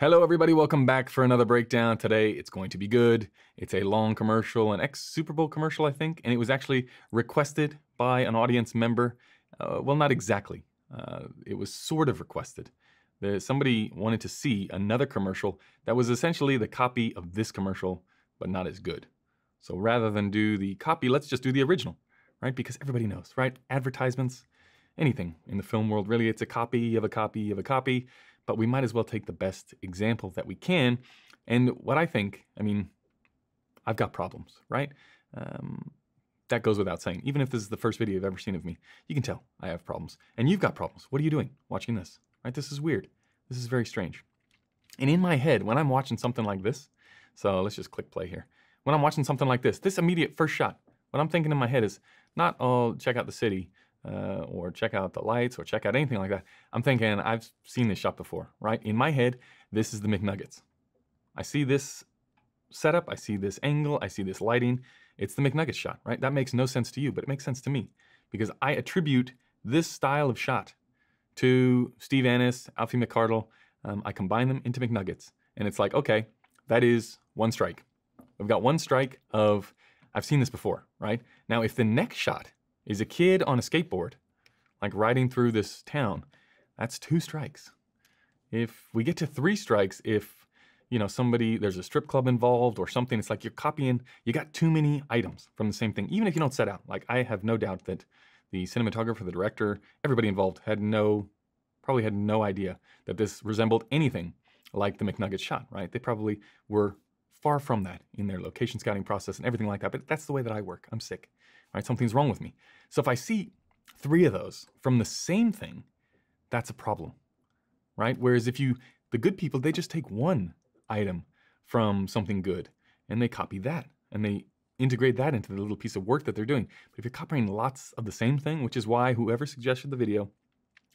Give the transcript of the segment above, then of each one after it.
Hello everybody, welcome back for another breakdown. Today it's going to be good. It's a long commercial, an ex-Super Bowl commercial I think, and it was actually requested by an audience member. Uh, well, not exactly. Uh, it was sort of requested. There, somebody wanted to see another commercial that was essentially the copy of this commercial, but not as good. So rather than do the copy, let's just do the original, right? Because everybody knows, right? Advertisements, anything in the film world, really. It's a copy of a copy of a copy, but we might as well take the best example that we can. And what I think, I mean, I've got problems, right? Um, that goes without saying. Even if this is the first video you've ever seen of me, you can tell I have problems. And you've got problems. What are you doing watching this? Right? This is weird. This is very strange. And in my head, when I'm watching something like this, so let's just click play here. When I'm watching something like this, this immediate first shot, what I'm thinking in my head is not, oh, check out the city, uh, or check out the lights or check out anything like that, I'm thinking, I've seen this shop before, right? In my head, this is the McNuggets. I see this setup, I see this angle, I see this lighting. It's the McNuggets shot, right? That makes no sense to you, but it makes sense to me because I attribute this style of shot to Steve Annis, Alfie McCardle. Um, I combine them into McNuggets. And it's like, okay, that is one strike. We've got one strike of, I've seen this before, right? Now, if the next shot is a kid on a skateboard, like riding through this town. That's two strikes. If we get to three strikes, if you know somebody there's a strip club involved or something, it's like you're copying. You got too many items from the same thing, even if you don't set out. Like I have no doubt that the cinematographer, the director, everybody involved had no, probably had no idea that this resembled anything like the McNugget shot. Right? They probably were far from that in their location scouting process and everything like that, but that's the way that I work. I'm sick, right? Something's wrong with me. So if I see three of those from the same thing, that's a problem, right? Whereas if you, the good people, they just take one item from something good and they copy that and they integrate that into the little piece of work that they're doing. But if you're copying lots of the same thing, which is why whoever suggested the video,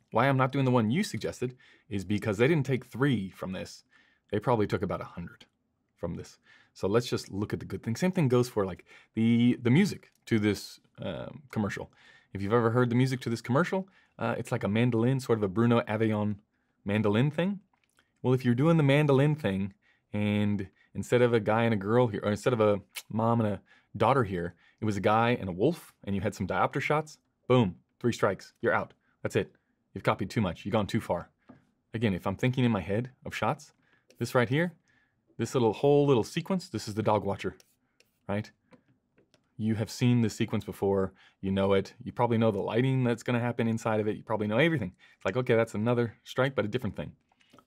why I'm not doing the one you suggested is because they didn't take three from this. They probably took about a 100 from this. So let's just look at the good thing. Same thing goes for like the, the music to this um, commercial. If you've ever heard the music to this commercial, uh, it's like a mandolin, sort of a Bruno Avion mandolin thing. Well, if you're doing the mandolin thing and instead of a guy and a girl here, or instead of a mom and a daughter here, it was a guy and a wolf and you had some diopter shots, boom, three strikes, you're out. That's it. You've copied too much. You've gone too far. Again, if I'm thinking in my head of shots, this right here this little whole little sequence, this is the dog watcher, right? You have seen this sequence before, you know it, you probably know the lighting that's gonna happen inside of it, you probably know everything. It's like, okay, that's another strike, but a different thing.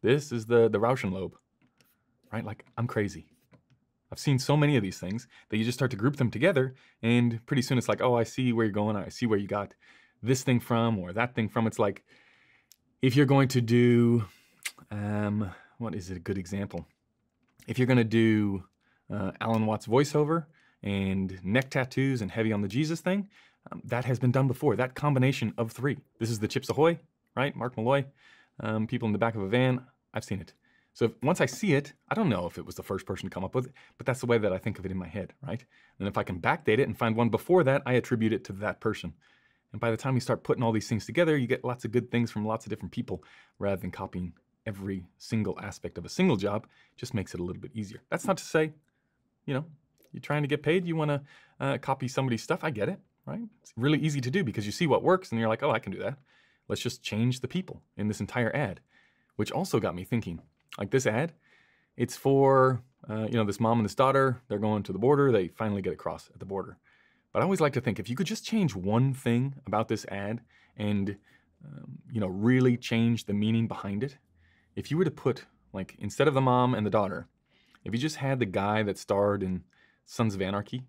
This is the, the Rauschen lobe, right? Like, I'm crazy. I've seen so many of these things that you just start to group them together and pretty soon it's like, oh, I see where you're going, I see where you got this thing from or that thing from. It's like, if you're going to do, um, what is it, a good example? If you're gonna do uh, Alan Watts voiceover and neck tattoos and heavy on the Jesus thing, um, that has been done before, that combination of three. This is the Chips Ahoy, right? Mark Malloy, um, people in the back of a van, I've seen it. So if, once I see it, I don't know if it was the first person to come up with it, but that's the way that I think of it in my head, right? And if I can backdate it and find one before that, I attribute it to that person. And by the time you start putting all these things together, you get lots of good things from lots of different people rather than copying every single aspect of a single job just makes it a little bit easier. That's not to say, you know, you're trying to get paid, you want to uh, copy somebody's stuff. I get it, right? It's really easy to do because you see what works and you're like, oh, I can do that. Let's just change the people in this entire ad, which also got me thinking. Like this ad, it's for, uh, you know, this mom and this daughter. They're going to the border. They finally get across at the border. But I always like to think if you could just change one thing about this ad and, um, you know, really change the meaning behind it, if you were to put, like, instead of the mom and the daughter, if you just had the guy that starred in Sons of Anarchy,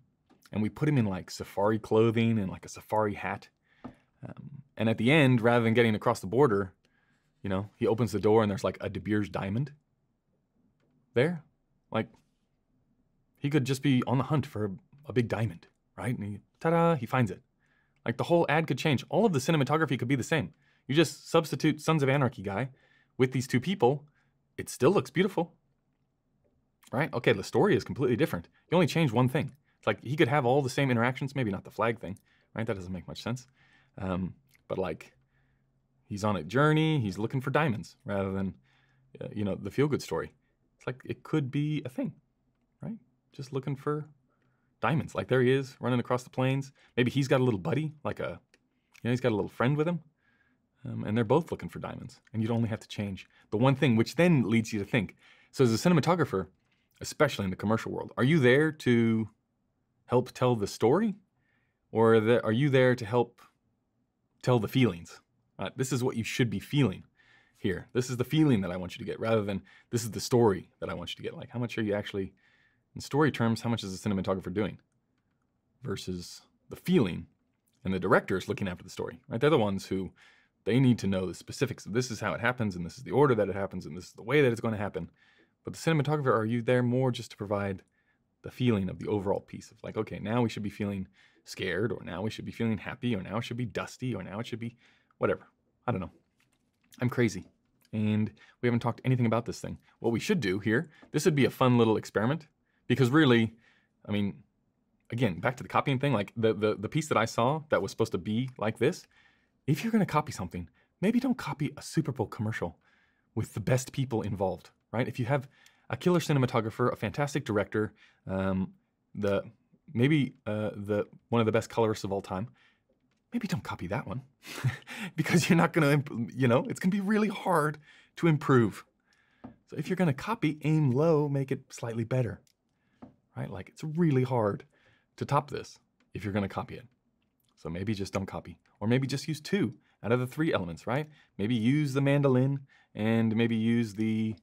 and we put him in like safari clothing and like a safari hat, um, and at the end, rather than getting across the border, you know, he opens the door and there's like a De Beers diamond there. Like, he could just be on the hunt for a, a big diamond, right? And he, ta da, he finds it. Like, the whole ad could change. All of the cinematography could be the same. You just substitute Sons of Anarchy guy with these two people, it still looks beautiful. Right? Okay, the story is completely different. He only changed one thing. It's like he could have all the same interactions, maybe not the flag thing, right? That doesn't make much sense. Um, but like, he's on a journey, he's looking for diamonds rather than, uh, you know, the feel good story. It's like, it could be a thing, right? Just looking for diamonds. Like, there he is running across the plains. Maybe he's got a little buddy, like a, you know, he's got a little friend with him um, and they're both looking for diamonds, and you'd only have to change the one thing, which then leads you to think. So, as a cinematographer, especially in the commercial world, are you there to help tell the story, or are you there to help tell the feelings? Uh, this is what you should be feeling here. This is the feeling that I want you to get, rather than this is the story that I want you to get. Like, how much are you actually, in story terms, how much is the cinematographer doing versus the feeling? And the director is looking after the story, right? They're the ones who they need to know the specifics of this is how it happens, and this is the order that it happens, and this is the way that it's going to happen. But the cinematographer, are you there more just to provide the feeling of the overall piece of like, okay, now we should be feeling scared, or now we should be feeling happy, or now it should be dusty, or now it should be whatever. I don't know. I'm crazy. And we haven't talked anything about this thing. What we should do here, this would be a fun little experiment because really, I mean, again, back to the copying thing, like the, the, the piece that I saw that was supposed to be like this if you're going to copy something, maybe don't copy a Super Bowl commercial with the best people involved, right? If you have a killer cinematographer, a fantastic director, um, the maybe uh, the one of the best colorists of all time, maybe don't copy that one because you're not going to, you know, it's going to be really hard to improve. So if you're going to copy, aim low, make it slightly better, right? Like it's really hard to top this if you're going to copy it. So maybe just don't copy. Or maybe just use two out of the three elements, right? Maybe use the mandolin and maybe use the,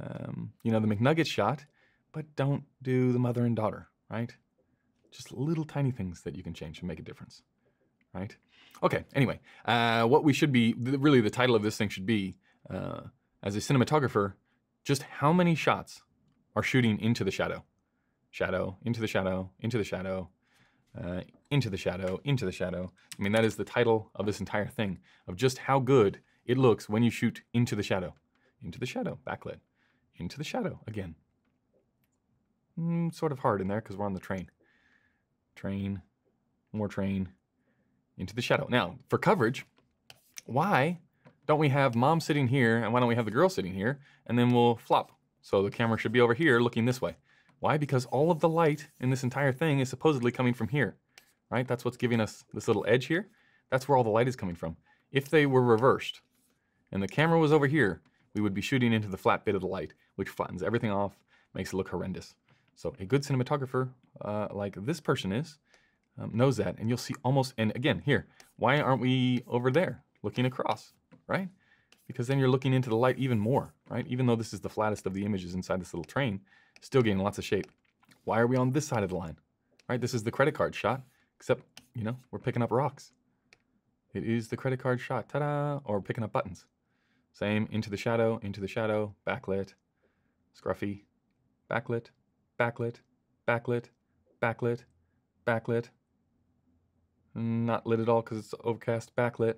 um, you know, the McNugget shot, but don't do the mother and daughter, right? Just little tiny things that you can change and make a difference, right? Okay, anyway, uh, what we should be, really the title of this thing should be, uh, as a cinematographer, just how many shots are shooting into the shadow? Shadow, into the shadow, into the shadow, uh, into the shadow, into the shadow. I mean, that is the title of this entire thing, of just how good it looks when you shoot into the shadow, into the shadow, backlit, into the shadow again. Mm, sort of hard in there because we're on the train. Train, more train, into the shadow. Now, for coverage, why don't we have mom sitting here and why don't we have the girl sitting here? And then we'll flop. So the camera should be over here looking this way. Why? Because all of the light in this entire thing is supposedly coming from here, right? That's what's giving us this little edge here. That's where all the light is coming from. If they were reversed and the camera was over here, we would be shooting into the flat bit of the light, which flattens everything off, makes it look horrendous. So a good cinematographer uh, like this person is, um, knows that, and you'll see almost, and again, here, why aren't we over there looking across, right? Because then you're looking into the light even more, right? Even though this is the flattest of the images inside this little train, Still getting lots of shape. Why are we on this side of the line? Right, this is the credit card shot, except, you know, we're picking up rocks. It is the credit card shot, ta-da, or picking up buttons. Same, into the shadow, into the shadow, backlit, scruffy, backlit, backlit, backlit, backlit, backlit. Not lit at all because it's overcast, backlit,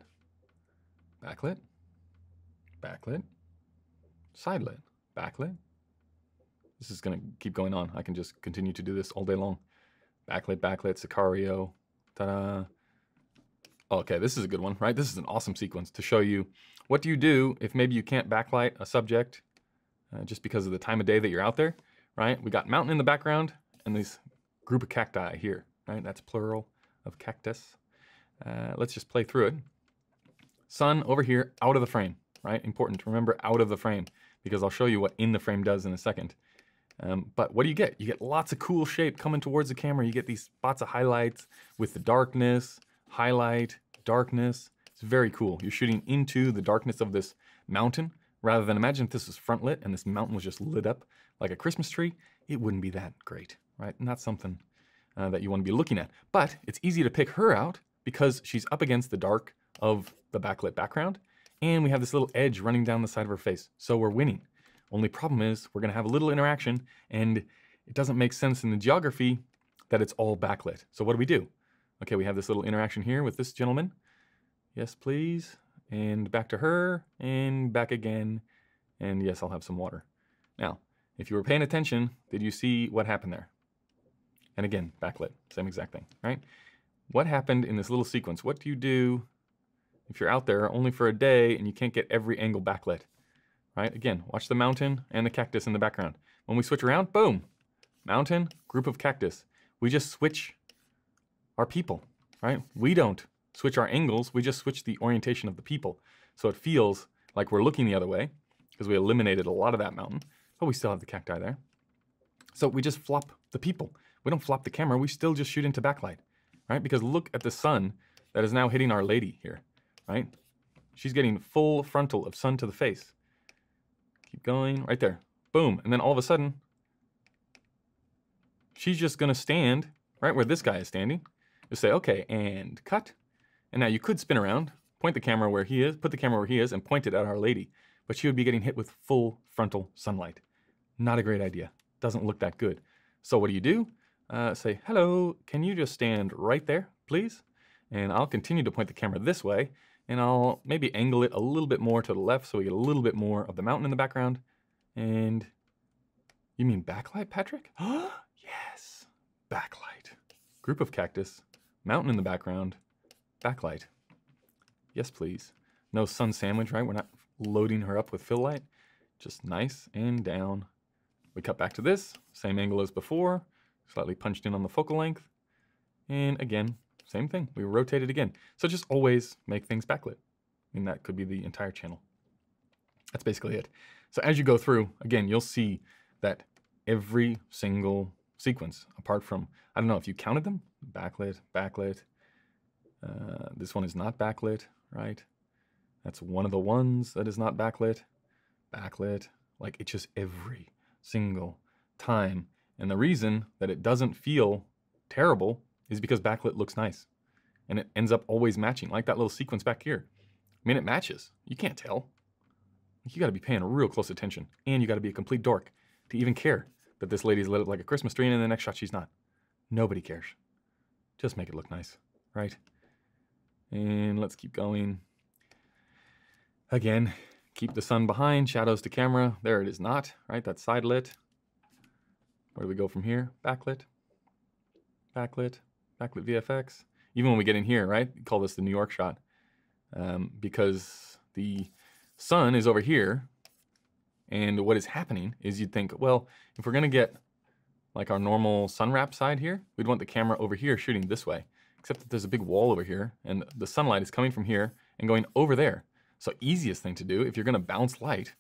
backlit, backlit, side lit, backlit, this is going to keep going on. I can just continue to do this all day long. Backlit, backlit, Sicario. Ta-da. Okay, this is a good one, right? This is an awesome sequence to show you what do you do if maybe you can't backlight a subject uh, just because of the time of day that you're out there, right? We got mountain in the background and this group of cacti here, right? That's plural of cactus. Uh, let's just play through it. Sun over here, out of the frame, right? Important to remember out of the frame because I'll show you what in the frame does in a second. Um, but what do you get? You get lots of cool shape coming towards the camera. You get these spots of highlights with the darkness, highlight, darkness. It's very cool. You're shooting into the darkness of this mountain rather than imagine if this was front lit and this mountain was just lit up like a Christmas tree, it wouldn't be that great, right? Not something uh, that you want to be looking at. But it's easy to pick her out because she's up against the dark of the backlit background and we have this little edge running down the side of her face. So we're winning. Only problem is we're gonna have a little interaction and it doesn't make sense in the geography that it's all backlit. So what do we do? Okay, we have this little interaction here with this gentleman. Yes, please. And back to her and back again. And yes, I'll have some water. Now, if you were paying attention, did you see what happened there? And again, backlit, same exact thing, right? What happened in this little sequence? What do you do if you're out there only for a day and you can't get every angle backlit? right? Again, watch the mountain and the cactus in the background. When we switch around, boom, mountain, group of cactus. We just switch our people, right? We don't switch our angles, we just switch the orientation of the people. So it feels like we're looking the other way because we eliminated a lot of that mountain, but we still have the cacti there. So we just flop the people. We don't flop the camera, we still just shoot into backlight, right? Because look at the sun that is now hitting our lady here, right? She's getting full frontal of sun to the face. Keep going, right there. Boom, and then all of a sudden, she's just gonna stand right where this guy is standing. Just say, okay, and cut. And now you could spin around, point the camera where he is, put the camera where he is, and point it at Our Lady. But she would be getting hit with full frontal sunlight. Not a great idea. Doesn't look that good. So what do you do? Uh, say, hello, can you just stand right there, please? And I'll continue to point the camera this way, and I'll maybe angle it a little bit more to the left so we get a little bit more of the mountain in the background. And you mean backlight, Patrick? yes, backlight. Group of cactus, mountain in the background, backlight. Yes, please. No sun sandwich, right? We're not loading her up with fill light. Just nice and down. We cut back to this, same angle as before, slightly punched in on the focal length. And again, same thing. We rotate it again. So just always make things backlit. And that could be the entire channel. That's basically it. So as you go through, again, you'll see that every single sequence, apart from, I don't know if you counted them, backlit, backlit. Uh, this one is not backlit, right? That's one of the ones that is not backlit, backlit. Like it's just every single time. And the reason that it doesn't feel terrible is because backlit looks nice and it ends up always matching, like that little sequence back here. I mean, it matches. You can't tell. You gotta be paying real close attention and you gotta be a complete dork to even care that this lady's lit up like a Christmas tree and in the next shot she's not. Nobody cares. Just make it look nice, right? And let's keep going. Again, keep the sun behind, shadows to camera. There it is not, right? That's side lit. Where do we go from here? Backlit, backlit, backlit VFX. Even when we get in here, right? We call this the New York shot um, because the sun is over here. And what is happening is you'd think, well, if we're gonna get like our normal sun wrap side here, we'd want the camera over here shooting this way, except that there's a big wall over here and the sunlight is coming from here and going over there. So easiest thing to do if you're gonna bounce light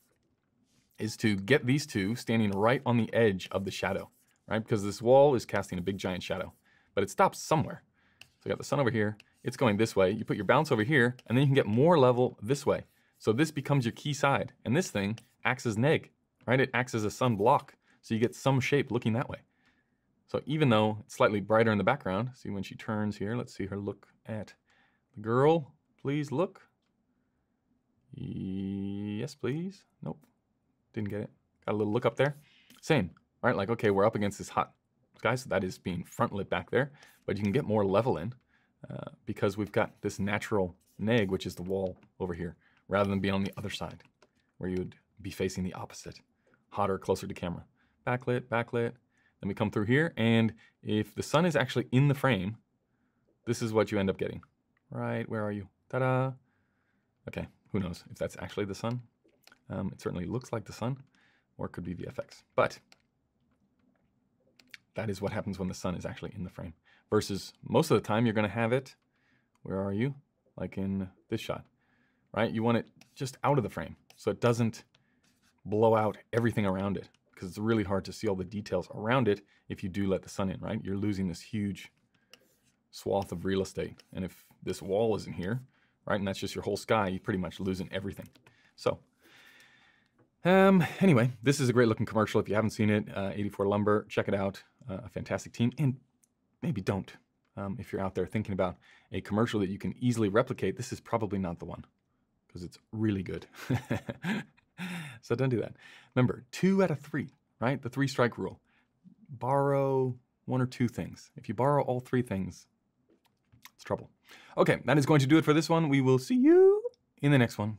is to get these two standing right on the edge of the shadow, right? Because this wall is casting a big giant shadow but it stops somewhere. So we got the sun over here, it's going this way. You put your bounce over here, and then you can get more level this way. So this becomes your key side, and this thing acts as neg, right? It acts as a sun block, so you get some shape looking that way. So even though it's slightly brighter in the background, see when she turns here, let's see her look at the girl. Please look. Yes, please. Nope. Didn't get it. Got a little look up there. Same, right? Like, okay, we're up against this hot guys. That is being front lit back there, but you can get more level in uh, because we've got this natural neg, which is the wall over here, rather than being on the other side where you would be facing the opposite, hotter, closer to camera. Backlit, backlit. Then we come through here, and if the sun is actually in the frame, this is what you end up getting. Right, where are you? Ta-da! Okay, who knows if that's actually the sun. Um, it certainly looks like the sun, or it could be VFX. But that is what happens when the sun is actually in the frame. Versus most of the time you're gonna have it, where are you? Like in this shot, right? You want it just out of the frame so it doesn't blow out everything around it because it's really hard to see all the details around it if you do let the sun in, right? You're losing this huge swath of real estate. And if this wall isn't here, right, and that's just your whole sky, you're pretty much losing everything. So um, anyway, this is a great looking commercial. If you haven't seen it, uh, 84 Lumber, check it out a fantastic team. And maybe don't. Um, if you're out there thinking about a commercial that you can easily replicate, this is probably not the one because it's really good. so don't do that. Remember, two out of three, right? The three strike rule. Borrow one or two things. If you borrow all three things, it's trouble. Okay, that is going to do it for this one. We will see you in the next one.